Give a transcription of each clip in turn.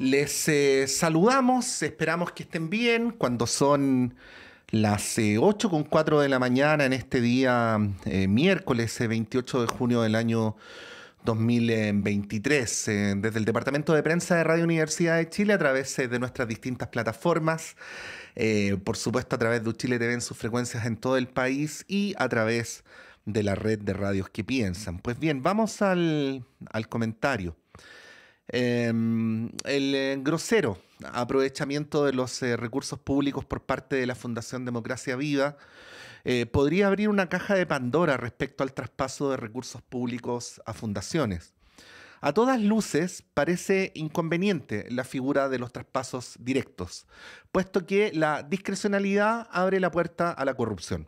Les eh, saludamos, esperamos que estén bien cuando son las 8 eh, con 4 de la mañana en este día eh, miércoles 28 de junio del año 2023. desde el Departamento de Prensa de Radio Universidad de Chile, a través de nuestras distintas plataformas, por supuesto a través de Chile TV en sus frecuencias en todo el país y a través de la red de radios que piensan. Pues bien, vamos al comentario. Em, el eh, grosero aprovechamiento de los eh, recursos públicos por parte de la Fundación Democracia Viva eh, podría abrir una caja de Pandora respecto al traspaso de recursos públicos a fundaciones. A todas luces parece inconveniente la figura de los traspasos directos, puesto que la discrecionalidad abre la puerta a la corrupción.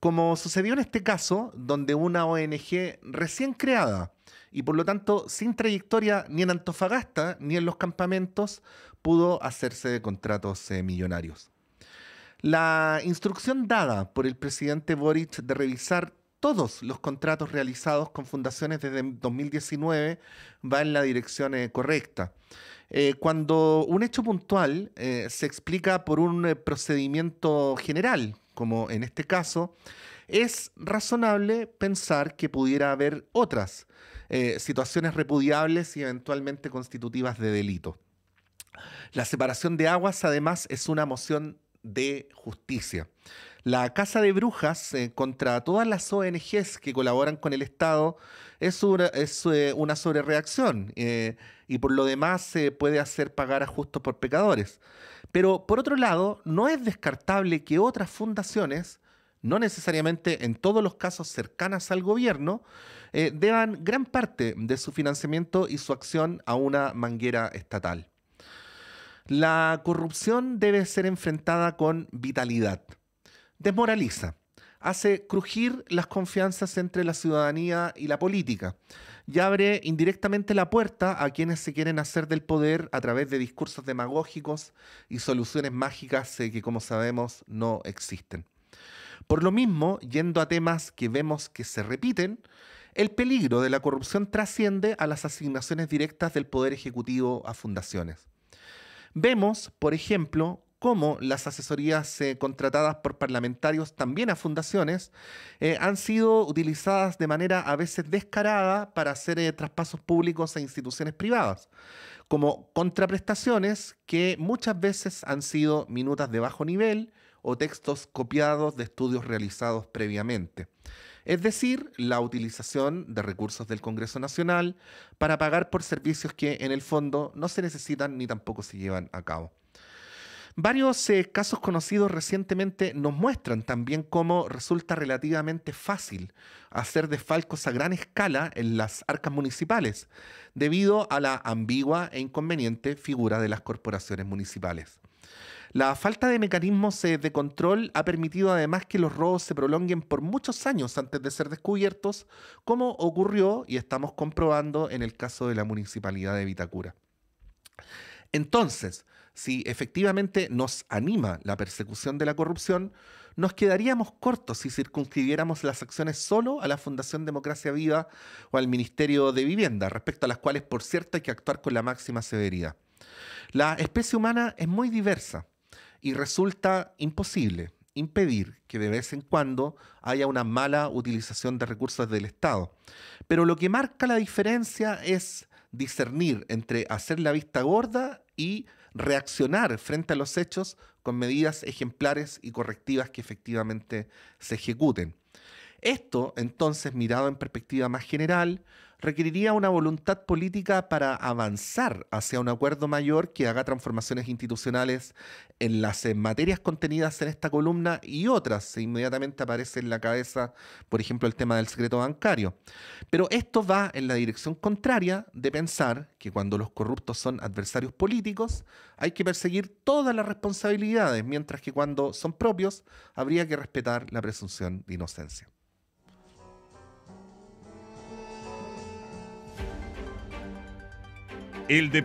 Como sucedió en este caso, donde una ONG recién creada y por lo tanto, sin trayectoria ni en Antofagasta ni en los campamentos, pudo hacerse de contratos eh, millonarios. La instrucción dada por el presidente Boric de revisar todos los contratos realizados con fundaciones desde 2019 va en la dirección eh, correcta. Eh, cuando un hecho puntual se explica por un procedimiento general, como en este caso, es razonable pensar que pudiera haber otras eh, situaciones repudiables y eventualmente constitutivas de delito. La separación de aguas, además, es una moción de justicia. La Casa de Brujas eh, contra todas las ONGs que colaboran con el Estado es una, es, eh, sobrereacción y por lo demás se puede hacer pagar a justos por pecadores. Pero por otro lado, no es descartable que otras fundaciones, no necesariamente en todos los casos cercanas al gobierno, eh, deban gran parte de su financiamiento y su acción a una manguera estatal. La corrupción debe ser enfrentada con vitalidad. Desmoraliza, hace crujir las confianzas entre la ciudadanía y la política y abre indirectamente la puerta a quienes se quieren hacer del poder a través de discursos demagógicos y soluciones mágicas eh, que, como sabemos, no existen. Por lo mismo, yendo a temas que vemos que se repiten, el peligro de la corrupción trasciende a las asignaciones directas del Poder Ejecutivo a fundaciones. Vemos, por ejemplo, como las asesorías eh, contratadas por parlamentarios también a fundaciones eh, han sido utilizadas de manera a veces descarada para hacer eh, traspasos públicos a instituciones privadas, como contraprestaciones que muchas veces han sido minutas de bajo nivel o textos copiados de estudios realizados previamente. Es decir, la utilización de recursos del Congreso Nacional para pagar por servicios que en el fondo no se necesitan ni tampoco se llevan a cabo. Varios eh, casos conocidos recientemente nos muestran también cómo resulta relativamente fácil hacer desfalcos a gran escala en las arcas municipales, debido a la ambigua e inconveniente figura de las corporaciones municipales. La falta de mecanismos eh, de control ha permitido además que los robos se prolonguen por muchos años antes de ser descubiertos, como ocurrió y estamos comprobando en el caso de la Municipalidad de Vitacura. Entonces, si efectivamente nos anima la persecución de la corrupción, nos quedaríamos cortos si circunscribiéramos las acciones solo a la Fundación Democracia Viva o al Ministerio de Vivienda, respecto a las cuales, por cierto, hay que actuar con la máxima severidad. La especie humana es muy diversa y resulta imposible impedir que de vez en cuando haya una mala utilización de recursos del Estado. Pero lo que marca la diferencia es discernir entre hacer la vista gorda y reaccionar frente a los hechos con medidas ejemplares y correctivas que efectivamente se ejecuten. Esto, entonces, mirado en perspectiva más general, requeriría una voluntad política para avanzar hacia un acuerdo mayor que haga transformaciones institucionales en las materias contenidas en esta columna y otras. Inmediatamente aparece en la cabeza, por ejemplo, el tema del secreto bancario. Pero esto va en la dirección contraria de pensar que cuando los corruptos son adversarios políticos, hay que perseguir todas las responsabilidades, mientras que cuando son propios, habría que respetar la presunción de inocencia. el de